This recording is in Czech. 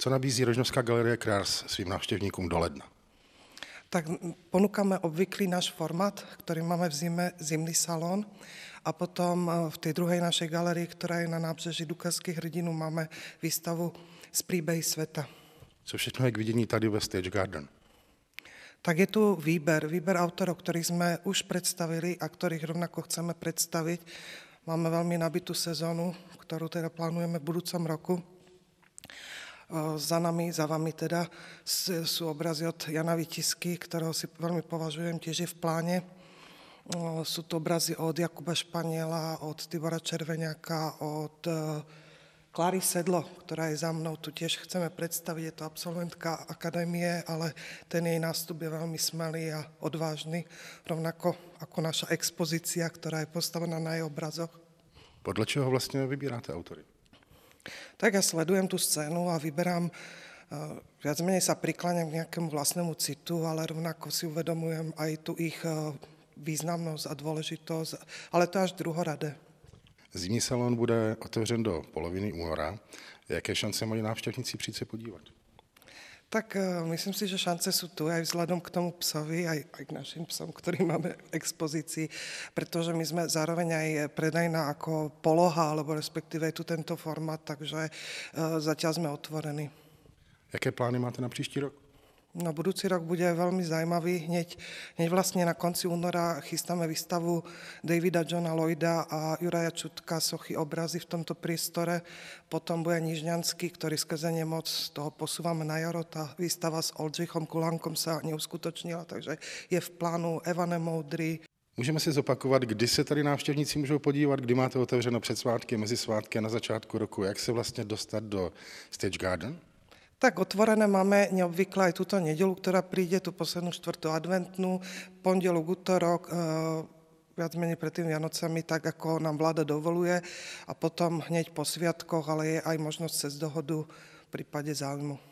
Co nabízí Rožnovská galerie Krárs svým návštěvníkům do ledna? Tak ponukáme obvyklý náš formát, který máme v zimě, zimný salon a potom e, v té druhé naší galerii, která je na nábřeží Dukalských hrdinů, máme výstavu z příběhy světa. Co všechno je k vidění tady ve Stage Garden? Tak je tu výber, výber autorů, který jsme už představili a kterých rovnako chceme představit. Máme velmi nabitou sezonu, kterou teda plánujeme v budoucím roku. Eh, za nami, za vami teda, jsou obrazy od Jana Vytisky, kterého si velmi považujem těži v pláně. Eh, jsou to obrazy od Jakuba Španěla, od Tibora Červeňáka, od eh, Klary Sedlo, která je za mnou, tu těž chceme představit, je to absolventka akademie, ale ten její nástup je velmi smelý a odvážný, rovnako jako naša expozice, která je postavena na jeho obrazoch. Podle čeho vlastně vybíráte autory? Tak ja sledujem tú scénu a vyberám, eh, viac menej sa prikláňam k nejakému vlastnému citu, ale rovnako si uvedomujem aj tu ich eh, významnosť a dôležitosť, ale to až druhorade. Zimní salon bude otevřen do poloviny února. Jaké šance mají návštěvníci přijít se podívat? Tak eh, myslím si, že šance jsou tu aj vzhledem k tomu psovi, aj, aj k našim psom, který máme v expozici, protože my jsme zároveň aj predajná jako poloha, alebo respektive je tu tento formát, takže eh, zatím jsme otvorení. Jaké plány máte na příští rok? No, budoucí rok bude velmi zajímavý. Hneď, hneď vlastně na konci února chystáme výstavu Davida Johna Lloyda a Juraja Čutka, sochy obrazy v tomto prístore. Potom bude Nižňanský, který skrze nemoc toho posúvame na jaro. Ta výstava s Oldřichom Kulankom se neuskutočnila, takže je v plánu Evane Moudry. Můžeme si zopakovat, kdy se tady návštěvníci můžou podívat, kdy máte otevřeno před svátky, mezi svátky a na začátku roku, jak se vlastně dostat do Stage Garden? Tak otvorené máme neobvykle aj túto nedelu, ktorá príde, tu poslednú čtvrtou adventnú, pondelok, útorok, eh, viac menej pred tým Vianocami, tak ako nám vláda dovoluje a potom hneď po sviatkoch, ale je aj možnosť cez dohodu v prípade záujmu.